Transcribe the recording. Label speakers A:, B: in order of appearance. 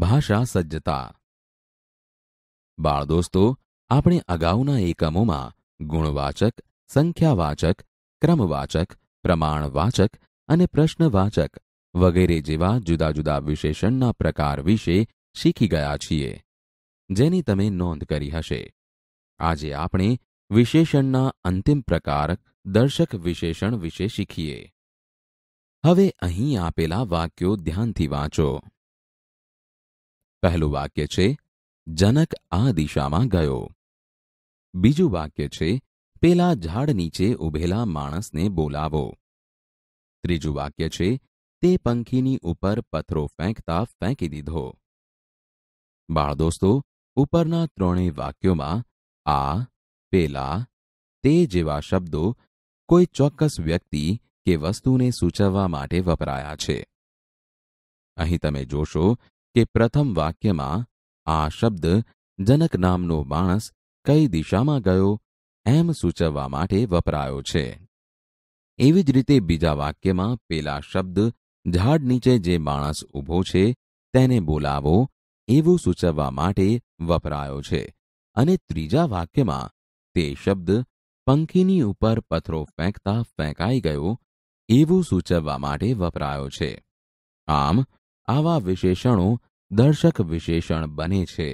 A: ભાષા સજ્જતા બાળ દોસ્તો આપણે અગાઉના એકમોમાં ગુણવાચક સંખ્યાવાચક ક્રમવાચક પ્રમાણવાચક અને પ્રશ્નવાચક વગેરે જેવા જુદા જુદા વિશેષણના પ્રકાર વિશે શીખી ગયા છીએ જેની તમે નોંધ કરી હશે આજે આપણે વિશેષણના અંતિમ પ્રકાર દર્શક વિશેષણ વિશે શીખીએ હવે અહીં આપેલા વાક્યો ધ્યાનથી વાંચો પહેલું વાક્ય છે જનક આ દિશામાં ગયો બીજું વાક્ય છે પેલા ઝાડ નીચે ઉભેલા માણસને બોલાવો ત્રીજું વાક્ય છે તે પંખીની ઉપર પથરો ફેંકતા ફેંકી દીધો બાળ દોસ્તો ઉપરના ત્રણેય વાક્યોમાં આ પેલા તે જેવા શબ્દો કોઈ ચોક્કસ વ્યક્તિ કે વસ્તુને સૂચવવા માટે વપરાયા છે અહીં તમે જોશો કે પ્રથમ વાક્યમાં આ શબ્દ જનક નામનો માણસ કઈ દિશામાં ગયો એમ સૂચવવા માટે વપરાયો છે એવી જ રીતે બીજા વાક્યમાં પેલા શબ્દ ઝાડ નીચે જે માણસ ઊભો છે તેને બોલાવો એવું સૂચવવા માટે વપરાયો છે અને ત્રીજા વાક્યમાં તે શબ્દ પંખીની ઉપર પથરો ફેંકતા ફેંકાઈ ગયો એવું સૂચવવા માટે વપરાયો છે આમ આવા વિશેષણો દર્શક વિશેષણ બને છે